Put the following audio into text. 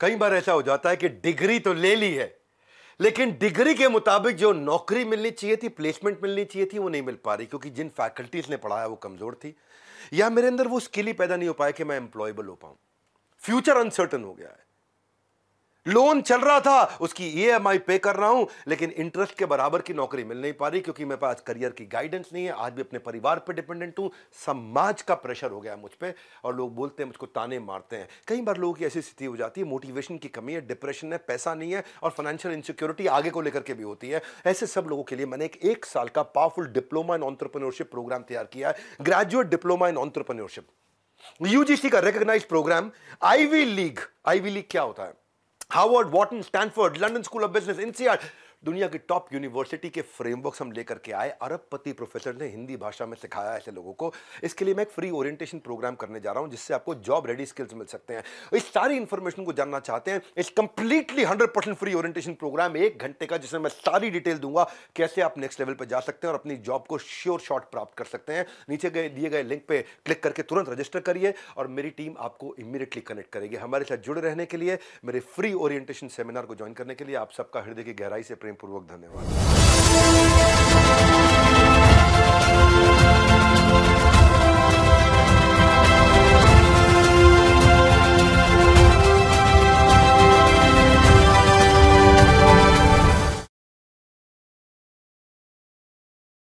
कई बार ऐसा हो जाता है कि डिग्री तो ले ली है लेकिन डिग्री के मुताबिक जो नौकरी मिलनी चाहिए थी प्लेसमेंट मिलनी चाहिए थी वो नहीं मिल पा रही क्योंकि जिन फैकल्टीज ने पढ़ाया वो कमज़ोर थी या मेरे अंदर वो स्किल ही पैदा नहीं हो पाया कि मैं एम्प्लॉयबल हो पाऊँ फ्यूचर अनसर्टन हो गया है लोन चल रहा था उसकी ई e पे कर रहा हूं लेकिन इंटरेस्ट के बराबर की नौकरी मिल नहीं पा रही क्योंकि मेरे पास करियर की गाइडेंस नहीं है आज भी अपने परिवार पर डिपेंडेंट हूं समाज का प्रेशर हो गया मुझ पर और लोग बोलते हैं मुझको ताने मारते हैं कई बार लोगों की ऐसी स्थिति हो जाती है मोटिवेशन की कमी है डिप्रेशन है पैसा नहीं है और फाइनेंशियल इंसिक्योरिटी आगे को लेकर के भी होती है ऐसे सब लोगों के लिए मैंने एक, एक साल का powerful diploma in entrepreneurship programme तैयार किया है graduate diploma in entrepreneurship UGC का recognise programme Ivy League Ivy League क्या होता है Howard, Wharton, Stanford, London School of Business, NCR, दुनिया की टॉप यूनिवर्सिटी के फ्रेमवर्क्स हम लेकर के आए अरबपति प्रोफेसर ने हिंदी भाषा में सिखाया ऐसे लोगों को इसके लिए मैं एक फ्री ओरिएंटेशन प्रोग्राम करने जा रहा हूं जिससे आपको जॉब रेडी स्किल्स मिल सकते हैं इस सारी इन्फॉर्मेशन को जानना चाहते हैं इस completely hundred free orientation programme एक घंटे का जिसमें मैं सारी डिटेल दूंगा कैसे आप नेक्स्ट लेवल पर जा सकते हैं और अपनी जॉब को श्योर शॉट प्राप्त कर सकते हैं नीचे गए दिए गए लिंक पर क्लिक करके तुरंत रजिस्टर करिए और मेरी टीम आपको इमीडिएटली कनेक्ट करेगी हमारे साथ जुड़े रहने के लिए मेरे फ्री ओरिएंटेशन सेमिनार को ज्वाइन करने के लिए आप सबका हृदय की गहराई से प्रेम प्रेम पूर्वक धन्यवाद